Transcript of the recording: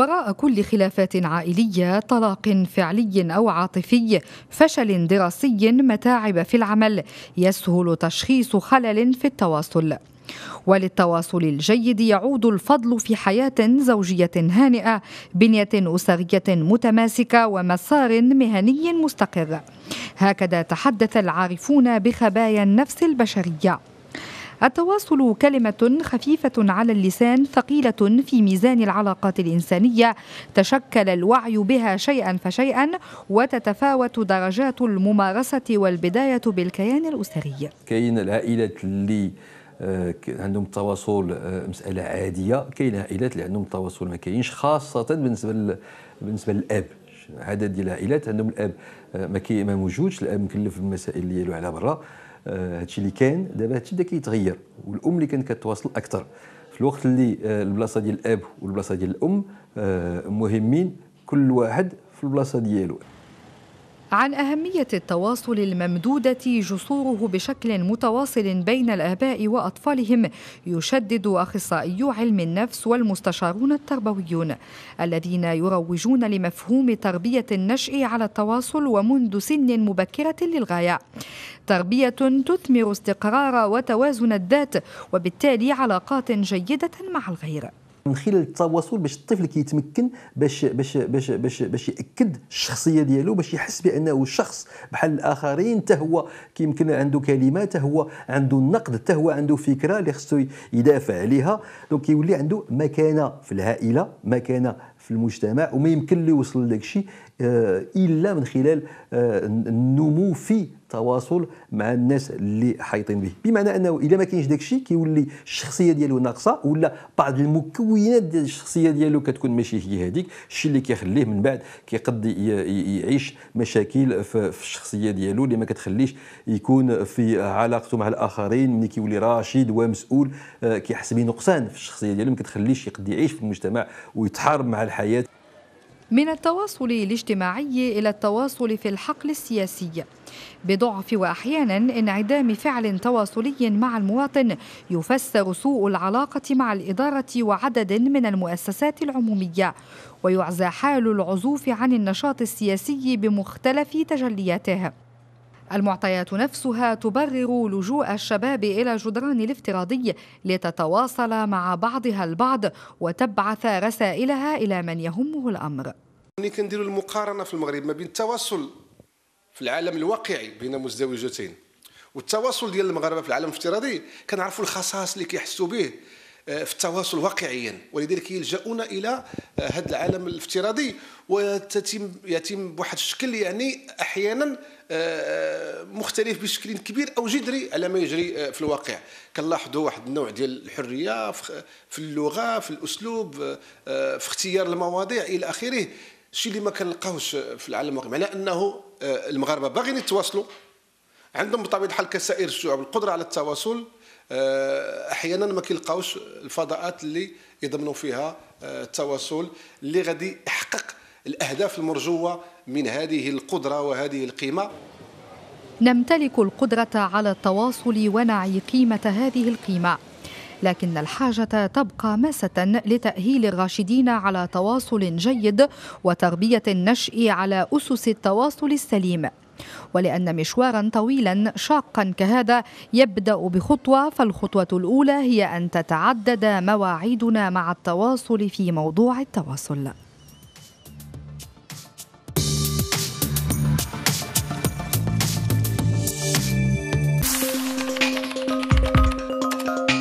وراء كل خلافات عائليه طلاق فعلي او عاطفي فشل دراسي متاعب في العمل يسهل تشخيص خلل في التواصل وللتواصل الجيد يعود الفضل في حياة زوجية هانئة، بنية أسرية متماسكة ومسار مهني مستقر. هكذا تحدث العارفون بخبايا النفس البشرية. التواصل كلمة خفيفة على اللسان ثقيلة في ميزان العلاقات الإنسانية تشكل الوعي بها شيئا فشيئا وتتفاوت درجات الممارسة والبداية بالكيان الأسري كاين العائلات اللي آه، عندهم التواصل آه، مساله عاديه كاين عائلات اللي عندهم التواصل ما كاينش خاصه بالنسبه بالنسبه للاب عدد ديال العائلات عندهم الاب آه، ما ما موجودش الاب مكلف بالمسائل ديالو على برا آه، هادشي اللي كان دابا هادشي بدا كيتغير والام اللي كانت كتواصل اكثر في الوقت اللي آه، البلاصه ديال الاب والبلاصه ديال الام آه، مهمين كل واحد في البلاصه ديالو عن أهمية التواصل الممدودة جسوره بشكل متواصل بين الآباء وأطفالهم يشدد أخصائي علم النفس والمستشارون التربويون الذين يروجون لمفهوم تربية النشء على التواصل ومنذ سن مبكرة للغاية تربية تثمر استقرار وتوازن الذات وبالتالي علاقات جيدة مع الغير من خلال التواصل باش الطفل كيتمكن باش باش باش باش باش ياكد الشخصيه ديالو باش يحس بانه شخص بحال الاخرين حتى هو كيمكن عنده كلمه حتى هو عنده النقد حتى هو عنده فكره اللي خصو يدافع عليها دونك كيولي عنده مكانه في العائله مكانه في المجتمع وما يمكن له يوصل لك الشيء آه، الا من خلال آه، النمو في تواصل مع الناس اللي حايطين به بمعنى انه اذا ما كاينش داك الشيء كيولي الشخصيه ديالو ناقصه ولا بعض المكونات ديال الشخصيه ديالو كتكون ماشي هي هذيك الشيء اللي كيخليه من بعد كيقد يعيش مشاكل في الشخصيه ديالو اللي ما كتخليش يكون في علاقته مع الاخرين ملي كيولي راشد ومسؤول آه، كيحس بنقصان في الشخصيه ديالو ما كتخليش يقد يعيش في المجتمع ويتحارب مع الحياة الحياة من التواصل الاجتماعي إلى التواصل في الحقل السياسي بضعف وأحيانا انعدام فعل تواصلي مع المواطن يفسر سوء العلاقة مع الإدارة وعدد من المؤسسات العمومية ويعزى حال العزوف عن النشاط السياسي بمختلف تجلياته المعطيات نفسها تبرر لجوء الشباب إلى جدران الافتراضي لتتواصل مع بعضها البعض وتبعث رسائلها إلى من يهمه الأمر ملي كنديروا المقارنه في المغرب ما بين التواصل في العالم الواقعي بين مزدوجتين والتواصل ديال المغاربه في العالم الافتراضي كنعرفوا الخصائص اللي كيحسوا به آه، في التواصل واقعيا ولذلك يلجؤون الى آه، هذا العالم الافتراضي وتتم يتم بواحد الشكل يعني احيانا آه، مختلف بشكل كبير او جذري على ما يجري في الواقع كنلاحظوا واحد النوع ديال الحريه في اللغه في الاسلوب في اختيار المواضيع الى اخره الشيء اللي ما كنلقاوش في العالم الواقعي على انه المغاربه باغيين يتواصلوا عندهم بطبيعه الحال كسائر الشعوب القدره على التواصل آه، احيانا ما كيلقاوش الفضاءات اللي يضمنوا فيها آه، التواصل اللي غادي يحقق الاهداف المرجوه من هذه القدره وهذه القيمه نمتلك القدره على التواصل ونعي قيمه هذه القيمه لكن الحاجة تبقى ماسة لتأهيل الراشدين على تواصل جيد وتربية النشء على أسس التواصل السليم ولأن مشوارا طويلا شاقا كهذا يبدأ بخطوة فالخطوة الأولى هي أن تتعدد مواعيدنا مع التواصل في موضوع التواصل